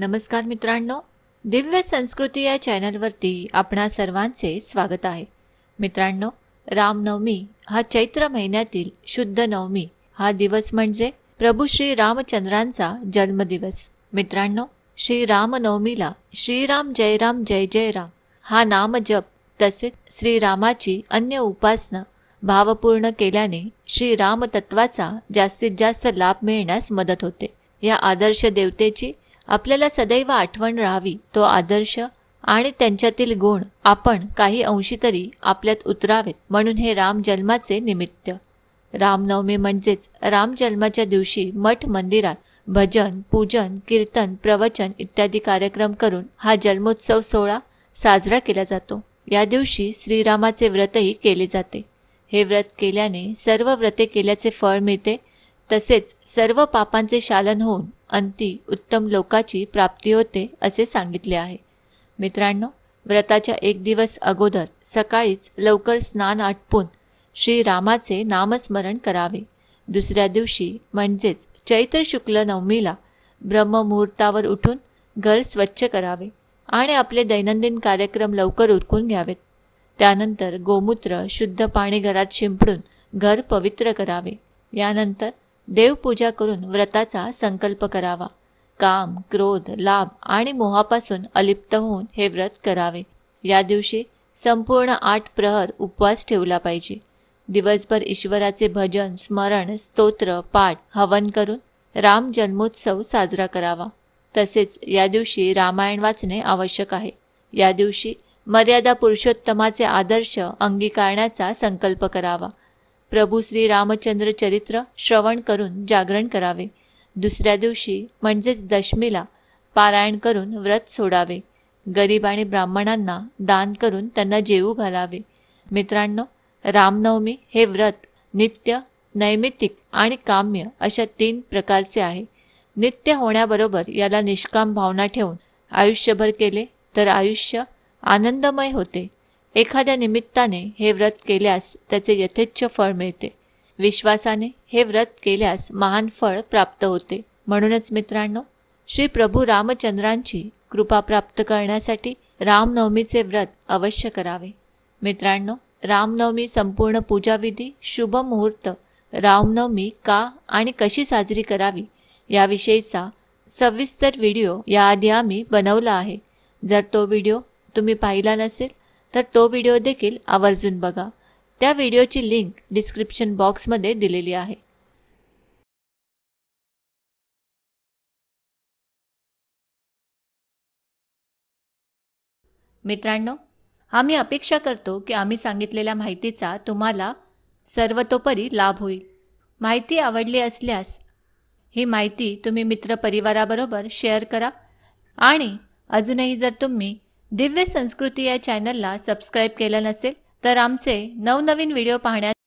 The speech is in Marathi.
नमस्कार मित्रांनो दिव्य संस्कृती या चॅनलवरती आपणा सर्वांचे स्वागत आहे मित्रांनो रामनवमी हा चैत्र महिन्यातील शुद्ध नवमी हा दिवस म्हणजे प्रभू श्री रामचंद्रांचा जन्मदिवस मित्रांनो श्री रामनवमीला श्रीराम जय राम जय जय राम हा नामजप तसेच श्रीरामाची अन्य उपासना भावपूर्ण केल्याने तत्वाचा जास्तीत जास्त लाभ मिळण्यास मदत होते या आदर्श देवतेची आपल्याला सदैव आठवण राहावी तो आदर्श आणि त्यांच्यातील गुण आपण काही अंशी तरी आपल्यात उतरावेत म्हणून हे राम जन्माचे निमित्त रामनवमी म्हणजेच राम जन्माच्या दिवशी मठ मंदिरात भजन पूजन कीर्तन प्रवचन इत्यादी कार्यक्रम करून हा जन्मोत्सव सोहळा साजरा केला जातो या दिवशी श्रीरामाचे व्रतही केले जाते हे व्रत केल्याने सर्व व्रते केल्याचे फळ मिळते तसेच सर्व पापांचे शालन होऊन अंती उत्तम लोकाची प्राप्ती होते असे सांगितले आहे मित्रांनो व्रताच्या एक दिवस अगोदर सकाळीच लवकर स्नान आटपून श्रीरामाचे नामस्मरण करावे दुसऱ्या दिवशी म्हणजेच चैत्र शुक्ल नवमीला ब्रह्ममुहूर्तावर उठून घर स्वच्छ करावे आणि आपले दैनंदिन कार्यक्रम लवकर उरकून घ्यावेत त्यानंतर गोमूत्र शुद्ध पाणी घरात शिंपडून घर पवित्र करावे यानंतर देवपूजा करून व्रताचा संकल्प करावा काम क्रोध लाभ आणि मोहापासून अलिप्त होऊन हे व्रत करावे या दिवशी संपूर्ण आठ प्रहर उपवास ठेवला पाहिजे दिवसभर ईश्वराचे भजन स्मरण स्तोत्र पाठ हवन करून राम जन्मोत्सव साजरा करावा तसेच या दिवशी रामायण वाचणे आवश्यक आहे या दिवशी मर्यादा पुरुषोत्तमाचे आदर्श अंगीकारण्याचा संकल्प करावा प्रभू श्री रामचंद्र चरित्र श्रवण करून जागरण करावे दुसऱ्या दिवशी म्हणजेच दशमीला पारायण करून व्रत सोडावे गरीब आणि ब्राह्मणांना दान करून त्यांना जेवू घालावे मित्रांनो रामनवमी हे व्रत नित्य नैमित्तिक आणि काम्य अशा तीन प्रकारचे आहे नित्य होण्याबरोबर याला निष्काम भावना ठेवून आयुष्यभर केले तर आयुष्य आनंदमय होते एखाद्या निमित्ताने हे व्रत केल्यास त्याचे यथेच्छ फळ मिळते विश्वासाने हे व्रत केल्यास महान फळ प्राप्त होते म्हणूनच मित्रांनो श्री प्रभू रामचंद्रांची कृपा प्राप्त करण्यासाठी रामनवमीचे व्रत अवश्य करावे मित्रांनो रामनवमी संपूर्ण पूजाविधी शुभ मुहूर्त रामनवमी का आणि कशी साजरी करावी याविषयीचा सविस्तर व्हिडिओ याआधी आम्ही बनवला आहे जर तो व्हिडिओ तुम्ही पाहिला नसेल तर तो व्हिडिओ देखील आवर्जून बघा त्या व्हिडिओची लिंक डिस्क्रिप्शन बॉक्समध्ये दिलेली आहे मित्रांनो आम्ही अपेक्षा करतो की आम्ही सांगितलेल्या माहितीचा तुम्हाला सर्वतोपरी लाभ होईल माहिती आवडली असल्यास ही माहिती तुम्ही मित्रपरिवाराबरोबर शेअर करा आणि अजूनही जर तुम्ही दिव्य संस्कृती या चॅनलला सबस्क्राईब केलं नसेल तर आमचे नवनवीन व्हिडिओ पाहण्यासाठी